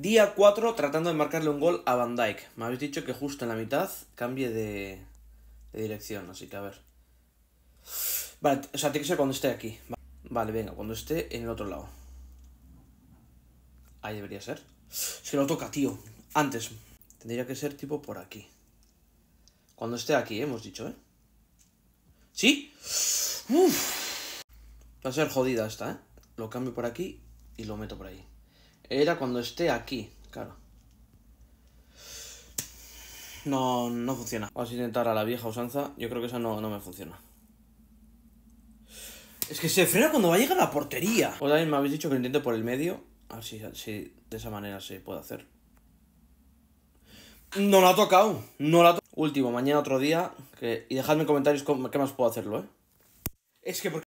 Día 4 tratando de marcarle un gol a Van Dyke. Me habéis dicho que justo en la mitad cambie de, dirección, así que a ver. Vale, o sea, tiene que ser cuando esté aquí. Vale, venga, cuando esté en el otro lado. Ahí debería ser. Es que lo toca, tío. Antes. Tendría que ser tipo por aquí. Cuando esté aquí, eh, hemos dicho, ¿eh? ¿Sí? Va a ser jodida esta, ¿eh? Lo cambio por aquí y lo meto por ahí. Era cuando esté aquí, claro. No, no funciona. Vamos a intentar a la vieja usanza. Yo creo que esa no, no me funciona. Es que se frena cuando va a llegar la portería. O pues también me habéis dicho que lo intento por el medio. A ver si, de esa manera se puede hacer. No la ha tocado. No la ha Último, mañana otro día. Y dejadme en comentarios qué más puedo hacerlo, ¿eh? Es que porque...